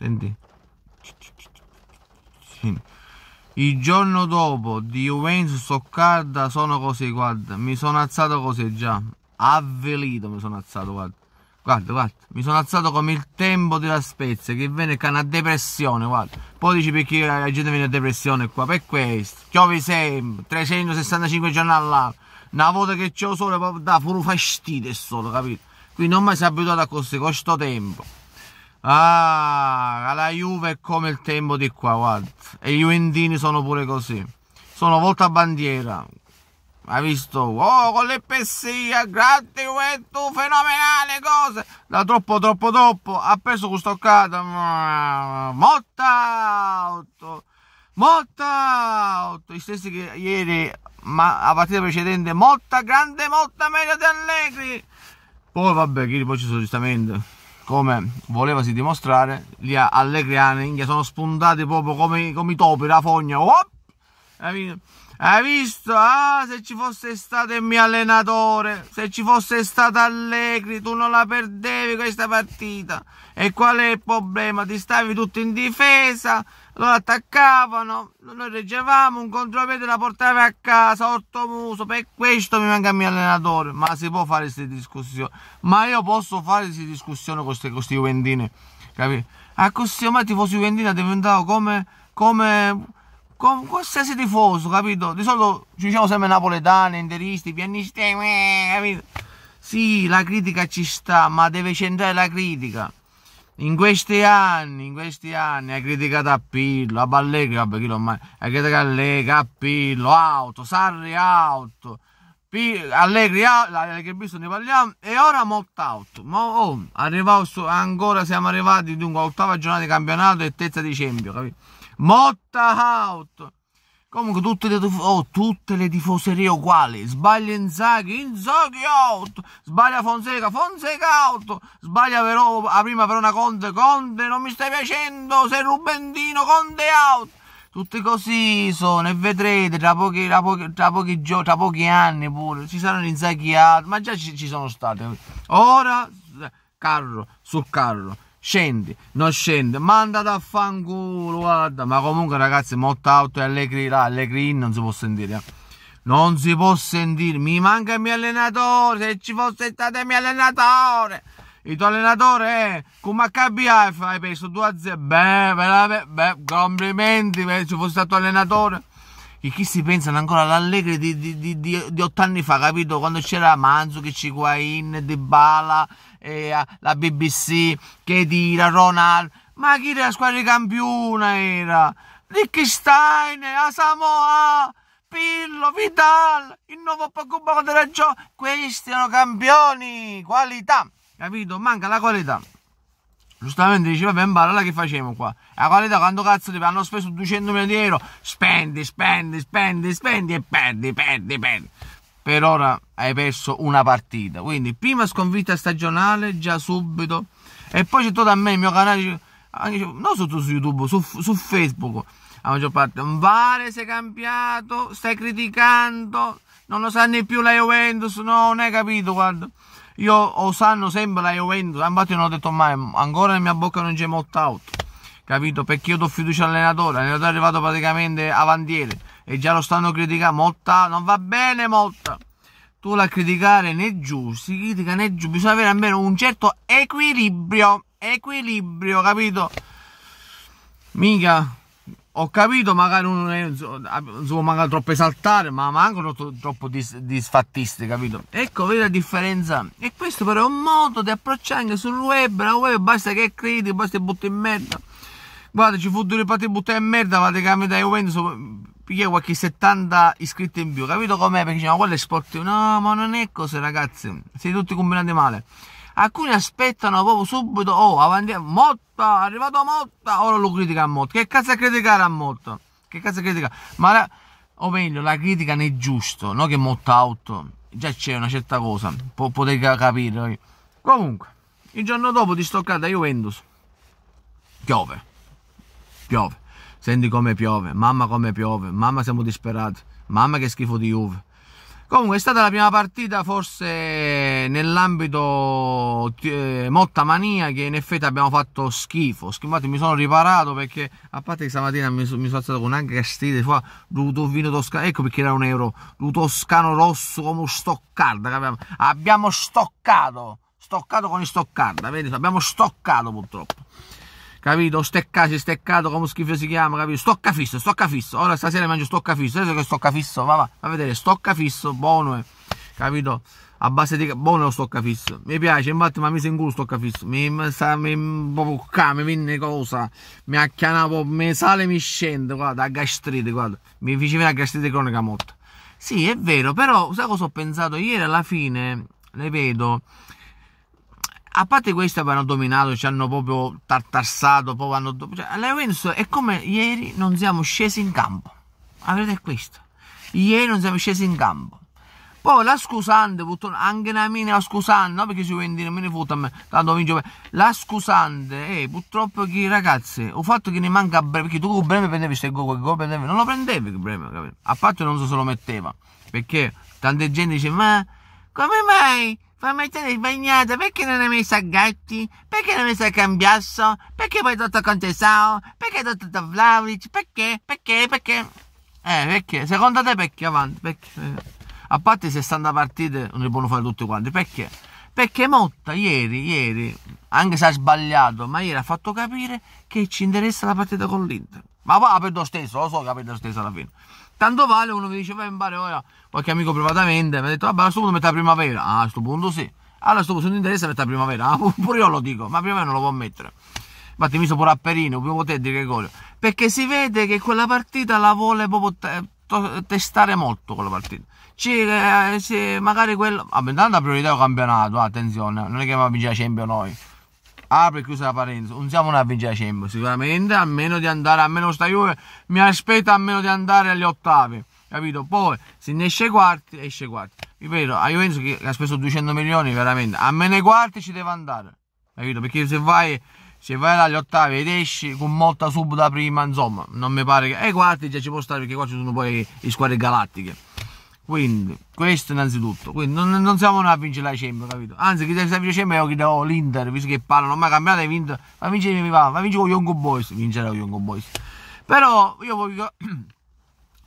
Senti. Il giorno dopo di Juventus Stoccarda sono così, guarda, mi sono alzato così già. Avvelito mi sono alzato, guarda. Guarda, guarda, mi sono alzato come il tempo della Spezia che viene con una depressione, guarda. Poi dici perché la gente viene a depressione qua, per questo. Piove sempre, 365 giorni all'anno. Una volta che c'è il sole, da furo fastidio il sole, capito? Quindi non mi sono abituato a così, con questo tempo. Ah, la Juve è come il tempo di qua, guarda. E i Juventini sono pure così. Sono volta bandiera. Hai visto? Oh, con le pessia, grande Juventus, fenomenale cose. Da troppo, troppo, troppo. Ha preso questo cado. Motta auto. Motta auto. I stessi che ieri, ma la partita precedente, Motta, grande Motta, meglio di Allegri. Poi vabbè, ieri poi ci sono giustamente come volevasi dimostrare, gli allegriani sono spuntati proprio come, come i topi, la fogna. Oh! Hai visto? Ah, se ci fosse stato il mio allenatore, se ci fosse stato Allegri, tu non la perdevi questa partita. E qual è il problema? Ti stavi tutto in difesa, loro attaccavano, noi reggevamo, un contropiede la portava a casa, muso, per questo mi manca il mio allenatore, ma si può fare queste discussioni, ma io posso fare queste discussioni con questi Juventini, capito? A ah, questi ormai tifosi Juventini è diventato come, come, come qualsiasi tifoso, capito? Di solito ci diciamo sempre napoletani, interisti, pianisti, eh, capito? Sì, la critica ci sta, ma deve centrare la critica in questi anni, in questi anni, hai criticato a Pillo, a Ballegri, vabbè chi lo mai, hai criticato Allegri, a Pillo, Auto, Sarri Auto, Allegri, Allegri Bisto ne parliamo, e ora Molt Out, ma oh, arrivato su, ancora siamo arrivati dunque ottava giornata di campionato e terza di Cempio, capito? Motta Out! Comunque tutte le, oh, tutte le tifoserie uguali. Sbaglia Inzaghi, Inzaghi out. Sbaglia Fonseca, Fonseca out. Sbaglia però a prima Verona Conte, Conte non mi stai piacendo. Sei Rubendino, Conte out. Tutte così sono e vedrete tra pochi, tra pochi, tra pochi, tra pochi anni pure. Ci saranno Inzaghi out, ma già ci, ci sono state. Ora carro sul carro scendi, non scendi, manda da fanculo, guarda, ma comunque ragazzi, molto alto e Allegri là, Allegri in, non si può sentire, eh. non si può sentire, mi manca il mio allenatore, se ci fosse stato il mio allenatore, il tuo allenatore è eh, come HBF, hai preso 2 a 0, beh, beh, beh, complimenti, se ci fosse stato allenatore, e chi si pensano ancora all'Allegri di, di, di, di, 8 anni fa, capito? Quando c'era Manzo, che ci in, di Bala, eh, la BBC che tira Ronaldo, ma chi era la squadra di campione era? Liechtenstein, la Samoa, Pillo, Vidal, il nuovo Pogba della Gio, questi erano campioni, qualità, capito? Manca la qualità giustamente diceva vabbè imparala che facciamo qua la qualità quando cazzo ti hanno speso 200 milioni di euro spendi spendi spendi spendi e perdi perdi perdi per ora hai perso una partita. Quindi, prima sconfitta stagionale, già subito. E poi c'è tutto a me, il mio canale, ah, non solo su YouTube, su, su Facebook. La maggior parte, vale sei cambiato, stai criticando, non lo sanno più la Juventus, no, non hai capito, guarda. Io o sanno sempre la Juventus, infatti non ho detto mai, ancora nella mia bocca non c'è molto out, capito? Perché io do fiducia all'allenatore, l'allenatore è arrivato praticamente avantiere e già lo stanno criticando. Molta non va bene, molta. Tu la criticare né giù, si critica né giù, bisogna avere almeno un certo equilibrio, equilibrio, capito? Mica ho capito, magari non sono magari troppo esaltare, ma manco troppo dis, disfattisti, capito? Ecco, vedi la differenza. E questo però è un modo di approcciare anche sul web, la web basta che critico, basta che butti in merda. Guarda, ci fu due partite buttate in merda, vado che mi dai Juventus piglia qualche 70 iscritti in più, capito com'è? Perché diciamo, quello è sportivo. no, ma non è così ragazzi, siete tutti combinati male. Alcuni aspettano proprio subito, oh, avanti, Motta, è arrivato Motta, ora lo critica a Motta, che cazzo criticare a Motta? Che cazzo critica? Ma, la, o meglio, la critica non è giusto, no che Motta out, già c'è una certa cosa, po- potete capire. Comunque, il giorno dopo di stoccata Juventus, piove, piove senti come piove, mamma come piove, mamma siamo disperati, mamma che schifo di Juve. Comunque è stata la prima partita forse nell'ambito eh, Motta Mania che in effetti abbiamo fatto schifo. Infatti mi sono riparato perché a parte che stamattina mi, mi sono alzato con anche castite, fa vino toscano, ecco perché era un euro, du toscano rosso come stoccarda, abbiamo, abbiamo stoccato, stoccato con i stoccarda, vedi? abbiamo stoccato purtroppo capito? Steccaci, steccato, come schifo si chiama, capito? stocca fisso. Ora stasera mangio stoccafisso, adesso che stoccafisso, va, va, va a vedere, stocca fisso, buono, capito? A base di... buono lo stocca fisso. Mi piace, infatti, ma mi sento stocca fisso. Mi sa, mi... proprio qua, mi viene cosa, mi acchianavo, mi sale, mi scende, guarda, a gastrite, guarda. Mi faceva la gastrite cronica molto. Sì, è vero, però, sai cosa ho pensato? Ieri alla fine, le vedo a parte questo avevano dominato, ci hanno proprio tartassato, poi hanno... Cioè, la Juventus è come ieri non siamo scesi in campo. Avete questo. Ieri non siamo scesi in campo. Poi la scusante, anche la mia scusante, no perché si vendi, non me ne foto a me, tanto vince La scusante, eh, purtroppo che ragazzi, ho fatto che ne manca a breve, perché tu con breve prendevi se gol, quel gol prendevi, non lo prendevi breve, capito? A parte non so se lo metteva, perché tante gente dice, ma come mai? Fa mettere il bagnato, perché non hai messo a gatti? Perché non hai messo a cambiasso? Perché poi tutto contesao? Perché tutto da Vlaovic? Perché? Perché? Perché? Eh, perché? Secondo te perché avanti? Perché? A parte 60 partite non li possono fare tutti quanti, perché? Perché Motta ieri, ieri, anche se ha sbagliato, ma ieri ha fatto capire che ci interessa la partita con l'Inter. Ma poi apre lo stesso, lo so che apre lo stesso alla fine. Tanto vale, uno mi dice, vai in bar ora, qualche amico privatamente, mi ha detto, vabbè, ah, a questo punto metta primavera. Ah, a questo punto sì. Allora a questo punto se ti interessa metta primavera. Ah, pure io lo dico, ma primavera non lo può mettere. Infatti mi sono pure a Perino, prima te di Gregorio. Perché si vede che quella partita la vuole proprio testare molto quella partita. Cioè, se magari quello... Vabbè, intanto la priorità è il campionato, attenzione, non è che va a vincere la noi apre e chiusa la parentesi, non siamo una vincita Champions, sicuramente a meno di andare, a almeno questa Juve mi aspetta meno di andare agli ottavi, capito? Poi se ne esce quarti, esce quarti. Ripeto, a Juventus che ha speso 200 milioni veramente, a meno nei quarti ci deve andare, capito? Perché se vai se vai agli ottavi ed esci con molta sub da prima, insomma, non mi pare che... E eh, quarti già ci può stare perché qua ci sono poi le squadre galattiche. Quindi, questo innanzitutto. Quindi non, non siamo noi a vincere la Champions, capito? Anzi, chi deve vincendo la Champions è oh, l'Inter, visto che parlano, ma campionato hai vinto, ma vincere mi va, ma vince con Young Boys, vincere con Young Boys. Però io voglio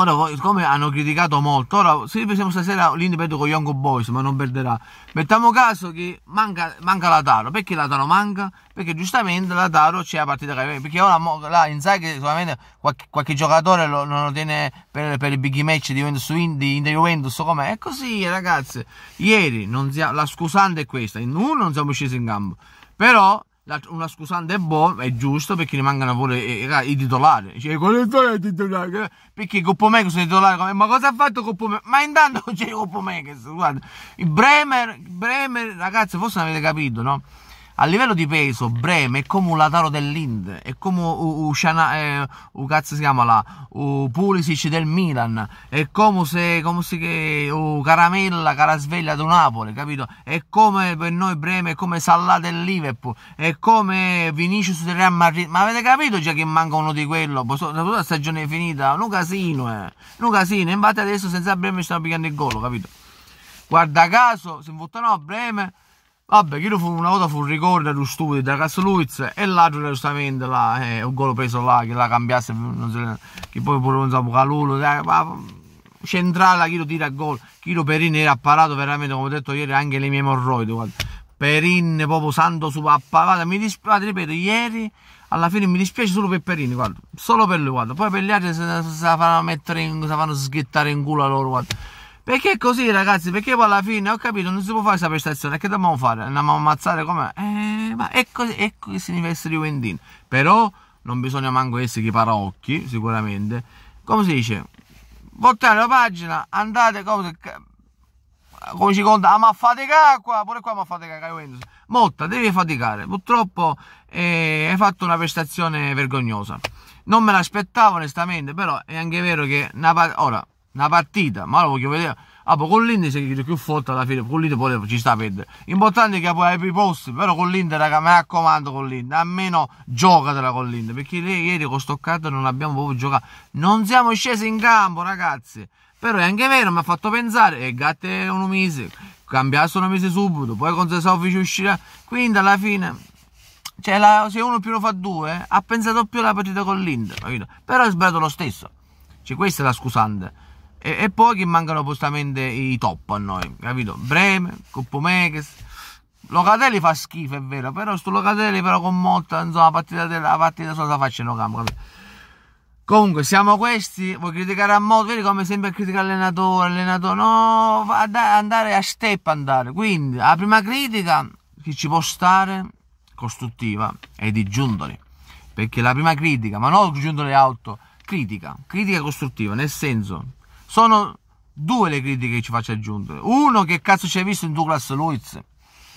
Ora, siccome hanno criticato molto, ora se pensiamo stasera l'Indipet con Young Boys, ma non perderà. Mettiamo caso che manca, manca la Taro. Perché la Taro manca? Perché giustamente la Taro c'è la partita che aveva. Perché ora mo, là, Inzaghi sicuramente qualche, qualche giocatore lo, non lo tiene per, per i big match di Juventus, in, di Inter Juventus com'è. È così, ragazzi. Ieri non si, la scusante è questa. In uno non siamo scesi in campo. Però una scusante è buona, è giusto, perché rimangono pure eh, eh, i, titolari. Cioè, qual è il titolare? Eh, perché Coppomegos è titolare, ma cosa ha fatto Coppomegos? Ma intanto c'è Coppomegos, guarda. Il Bremer, Bremer, ragazzi, forse non avete capito, no? a livello di peso, Breme è come un Lataro dell'Inde, è come un eh, cazzo si chiama là, un Pulisic del Milan, è come se, come se che, Caramella, Carasveglia del Napoli, capito? È come per noi Breme, è come Salà del è come Vinicius del Real Madrid, ma avete capito già che manca uno di quello? Boh, la stagione è finita, un casino, eh, un casino, infatti adesso senza ci stanno picchiando il gol, capito? Guarda caso, se votano a Bremen. Vabbè, che fu, una volta fu un rigore da studio da Casoluiz e l'altro giustamente là, eh, un gol preso là che la cambiasse, so, che poi pure non sapeva calulo, ma centrale chi lo tira a gol, chi lo Perin era apparato veramente, come ho detto ieri, anche le mie morroide, guarda. Perin proprio santo su apparato, mi dispiace, ripeto, ieri alla fine mi dispiace solo per Perini, guarda, solo per lui, guarda, poi per gli altri si fanno mettere si fanno sghettare in culo a loro, guarda perché è così, ragazzi? Perché poi alla fine ho capito, non si può fare questa prestazione. Che dobbiamo fare? Andiamo a ammazzare come? Eh, ma è così, è così significa essere Wendin. Però non bisogna manco essere chi paraocchi, sicuramente. Come si dice? Voltare la pagina, andate come, come ci conta, ah, ma fatica qua, pure qua ma fatica Juventus. Molta, devi faticare. Purtroppo eh, hai fatto una prestazione vergognosa. Non me l'aspettavo onestamente, però è anche vero che una, ora una partita, ma lo voglio vedere. Ah, poi con l'Inter si chiede più forte alla fine, con l'Inter poi ci sta a perdere. L'importante è che poi hai più posti, però con l'Inter, raga, mi raccomando con l'Inter, almeno giocatela con l'Inter, perché ieri con Stoccato non abbiamo proprio giocato. Non siamo scesi in campo, ragazzi. Però è anche vero, mi ha fatto pensare, e Gatte è un mese, cambiasse un mese subito, poi con Sesofici uscirà. Quindi alla fine, cioè la, se uno più lo fa due, eh, ha pensato più alla partita con l'Inter, capito? Però è sbagliato lo stesso. Cioè questa è la scusante e, e poi che mancano postamente i top a noi, capito? Breme, Coppomeches. Locatelli fa schifo, è vero, però sto Locatelli però con Motta, insomma, la partita, della, la partita sola la campo, capito? Comunque, siamo questi, vuoi criticare a modo, vedi come sempre critica l'allenatore, allenatore, no, andare a step andare. Quindi, la prima critica che ci può stare, costruttiva, è di Giuntoli. Perché la prima critica, ma non Giundoli auto, critica, critica costruttiva, nel senso, sono due le critiche che ci faccio aggiungere. Uno, che cazzo ci hai visto in Douglas Luiz?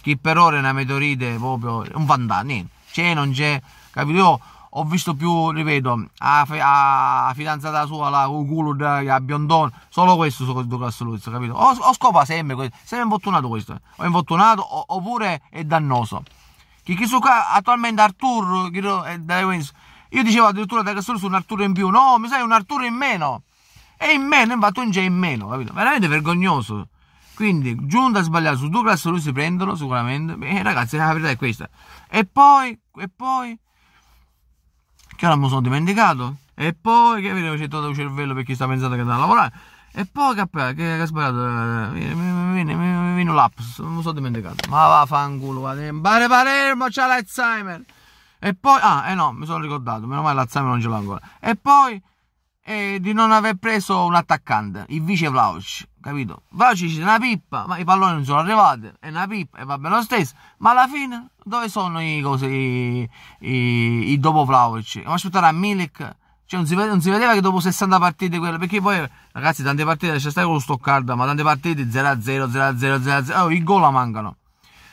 Che per ora è una meteorite proprio un vantaggio, niente. C'è, non c'è, capito? Io ho visto più, ripeto, a, a fidanzata sua, la Cuculud, a Biondon, solo questo su Douglas Luiz, capito? Ho, ho scopa sempre questo, sempre infortunato questo, ho infortunato oppure è dannoso. Che chi su attualmente Arturo, io dicevo addirittura da che sono su un Arturo in più, no, mi sai un Arturo in meno è in meno, infatti un c'è in meno, capito? Veramente vergognoso. Quindi Giunta ha sbagliato su due lui si prendono sicuramente. Beh, ragazzi, la verità è questa. E poi, e poi, che ora mi sono dimenticato. E poi, che vedo c'è tutto il cervello per chi sta pensando che andrà a lavorare. E poi, che, ha sbagliato, mi, mi, mi, mi viene l'aps, non mi sono dimenticato. Ma va, fanculo, va, pare Palermo, c'ha l'Alzheimer. E poi, ah, eh no, mi sono ricordato, meno male l'Alzheimer non ce l'ho ancora. E poi e di non aver preso un attaccante, il vice Vlaovic, capito? Vlaovic c'è una pippa, ma i palloni non sono arrivati, è una pippa e va bene lo stesso, ma alla fine dove sono i, cose, i, i, i dopo Vlaovic? Ma aspettare a Milik, cioè non si, non si, vedeva che dopo 60 partite quelle, perché poi ragazzi tante partite c'è stato con lo Stoccarda, ma tante partite 0-0, 0-0, 0-0, i gol mancano.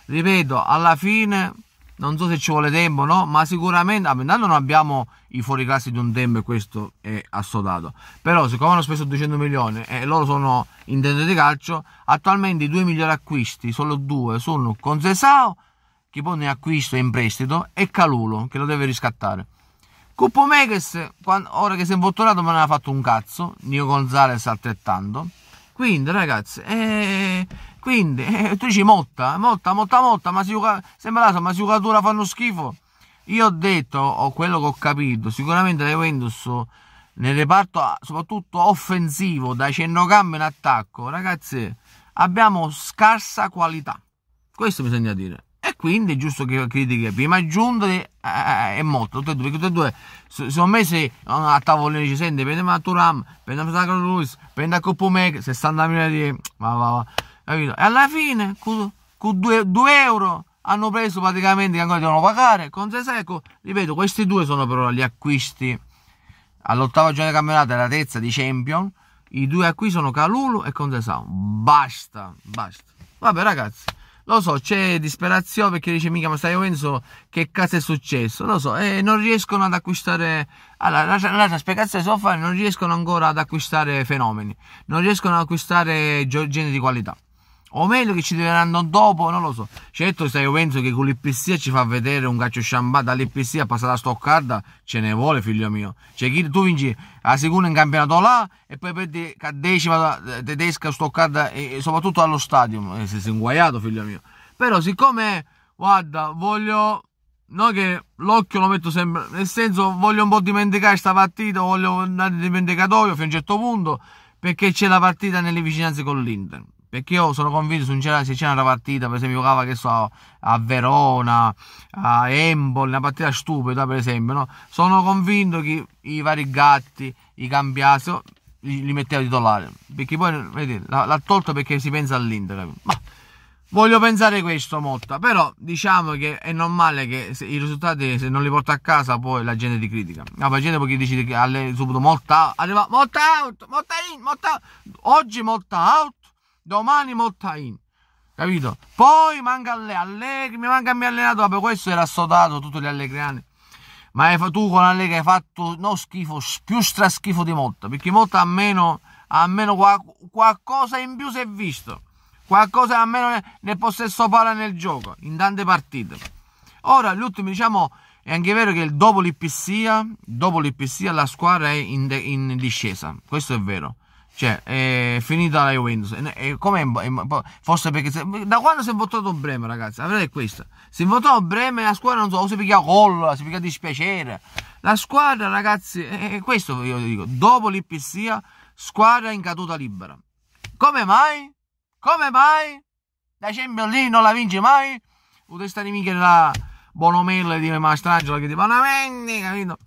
Ripeto, alla fine non so se ci vuole tempo, no? Ma sicuramente, ah, intanto non abbiamo i fuoriclassi di un tempo e questo è assodato però siccome hanno speso 200 milioni e loro sono in tenda di calcio attualmente i due migliori acquisti solo due sono Consesao che pone in acquisto e in prestito e Calulo che lo deve riscattare Cupo Megas ora che si è involtorato ma non ha fatto un cazzo Nio Gonzalez altrettanto quindi ragazzi eh, quindi eh, tu dici motta motta motta motta ma si, sembra la ma si fanno schifo io ho detto, o quello che ho capito, sicuramente la Juventus eh, nel reparto ah, soprattutto offensivo, da centrocampo in attacco, ragazzi, abbiamo scarsa qualità. Questo bisogna dire. E quindi è giusto che critichi prima Giunta e, eh, e eh, Motta, tutte e due, tutte e due. Secondo me se eh, a tavolino ci sente, prendiamo Maturam, Turam, Sacro Luis, prendiamo a 60 60.000 di... Ma va, va, capito? E alla fine, con 2 euro hanno preso praticamente che ancora devono pagare con Seseco ripeto questi due sono però gli acquisti all'ottava giornata campionata alla terza di Champion i due acquisti sono Calulu e con Condesau basta basta vabbè ragazzi lo so c'è disperazione perché dice mica ma stai pensando che cazzo è successo lo so e non riescono ad acquistare allora la, la, la spiegazione so fare non riescono ancora ad acquistare fenomeni non riescono ad acquistare gente di qualità o meglio che ci diranno dopo, non lo so. Certo, se io penso che con l'ipsia ci fa vedere un calcio sciambato, dall'ipsia passata a Stoccarda, ce ne vuole, figlio mio. Cioè, chi, tu vinci a seconda in campionato là e poi perdi la decima tedesca a Stoccarda e, e, soprattutto allo stadio. Eh, sei inguaiato, figlio mio. Però siccome, guarda, voglio... No che l'occhio lo metto sempre, nel senso voglio un po' dimenticare questa partita, voglio andare in dimenticatoio fino a un certo punto, perché c'è la partita nelle vicinanze con l'Inter. Perché io sono convinto se c'era una partita, per esempio, giocava che so, a Verona, a Empoli una partita stupida, per esempio, no? Sono convinto che i vari gatti, i cambiati, oh, li metteva titolare. Perché poi, vedete, l'ha tolto perché si pensa all'Inter, Ma voglio pensare questo, molto Però diciamo che è normale che i risultati, se non li porta a casa, poi la gente ti critica. No, la gente poi dice che alle, subito molta, arriva Motta out, Motta in, Motta Oggi molta out domani Mottaini. Capito? Poi manca alle, Allegri, mi manca a me allenato, vabbè questo era assodato, tutti gli allegriani. Eh. Ma tu con Allegri hai fatto no schifo, più stra schifo di Motta, perché Motta almeno, almeno qualcosa in più si è visto. Qualcosa almeno nel possesso palla nel gioco, in tante partite. Ora, gli ultimi, diciamo, è anche vero che dopo l'Ipsia, dopo l'Ipsia la squadra è in, in discesa, questo è vero. Cioè, è finita la Juventus. Com'è? Forse perché. Se, da quando si è votato Bremer, ragazzi? La verità è questa. Si è votato Bremer, la squadra non so, o si piglia collo, si piglia dispiacere. La squadra, ragazzi, è questo io dico. Dopo l'IPSIA, squadra in caduta libera. Come mai? Come mai? La Champions League non la vince mai? Potete stare mica la Bonomella di Mastrangelo che ti fanno capito?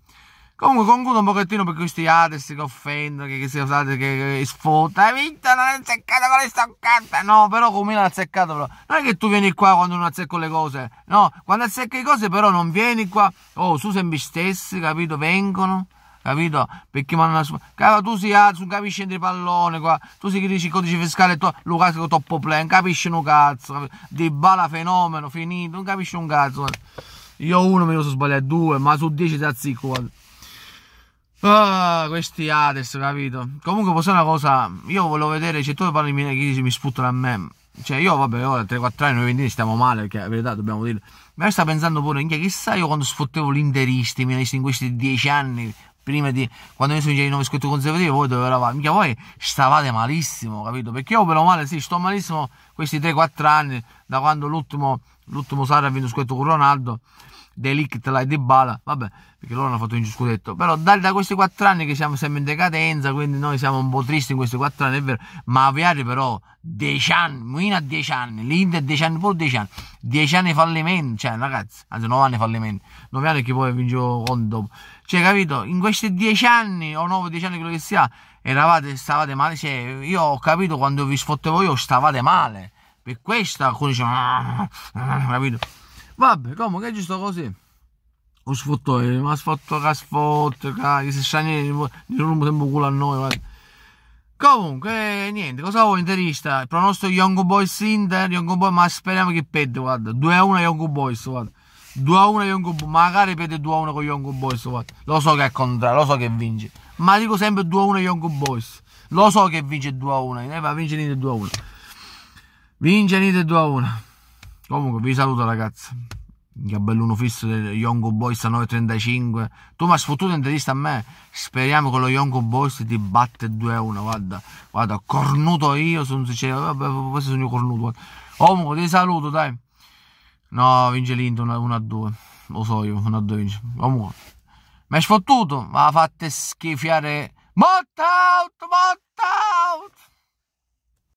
Comunque concludo un pochettino per questi haters che offendono, che, che si usate, che, che sfotta. Hai vinto, non hai azzeccato con le stoccate. No, però come l'ha azzeccato. Però. Non è che tu vieni qua quando non azzecco le cose. No, quando azzecco le cose però non vieni qua. Oh, su sempre stessi, capito? Vengono capito? Perché ma non Cara, tu si alzi, non capisci niente di pallone qua, tu si critici il codice fiscale, tu, Lucasco troppo play, non capisci un cazzo, di bala fenomeno, finito, non capisci un cazzo. Guarda. Io uno mi sono sbagliato, due, ma su dieci ti azzicco, guarda. Ah, questi Hades, capito? Comunque posso dire una cosa, io volevo vedere, Se tu parli di che mi sputtano a me. Cioè io vabbè, ora 3-4 anni, noi ventini stiamo male, perché la verità dobbiamo dire. Ma io sto pensando pure, chissà io quando sfottevo l'interisti, milanisti in questi 10 anni, prima di quando io sono in nove scritto conservativo, voi dove eravate? Mica voi stavate malissimo, capito? Perché io per lo male, sì, sto malissimo questi 3-4 anni, da quando l'ultimo, l'ultimo Sara ha vinto scritto con Ronaldo. Delict la Di Bala, vabbè, perché loro hanno fatto un scudetto. Però da, da questi quattro anni che siamo sempre in decadenza, quindi noi siamo un po' tristi in questi quattro anni, è vero. Ma Aviari però, dieci anni, Mina dieci anni, l'Inter dieci anni, pure dieci anni, dieci anni fallimento, cioè ragazzi, anzi nove anni fallimento, nove anni che poi vincevo conto dopo. Cioè, capito, in questi dieci anni o nove, dieci anni, quello che sia, eravate, stavate male, cioè, io ho capito quando vi sfottevo io, stavate male. Per questo alcuni dicevano, ah, ah, ah, capito? Vabbè, comunque è giusto così. Ho sfotto, eh, mi ha sfotto, che ha sfotto, che si sciagne, mi rompo sempre culo a noi, guarda. Comunque, niente, cosa vuoi interista? Il pronostico Young Boys Inter, Young Boys, ma speriamo che perde, guarda. 2-1 Young Boys, guarda. 2-1 Young Boys, magari perde 2-1 a con Young Boys, guarda. Lo so che è contrario, lo so che vince. Ma dico sempre 2-1 a Young Boys. Lo so che vince 2-1, eh, va a vincere niente 2-1. Vince niente 2-1. a Comunque vi saluto ragazzi. Gabelluno fisso del Yongo Boys a 9.35. Tu mi hai sfottuto intervista a me. Speriamo che lo Yongo Boys ti batte 2 a 1. Guarda, guarda, cornuto io. Sono sincero, vabbè, questo sono io cornuto. Comunque ti saluto, dai. No, vince l'Inter 1 a 2. Lo so io, 1 a 2 vince. Comunque, mi hai sfottuto. Ma fate schifiare. Mott out, mott out.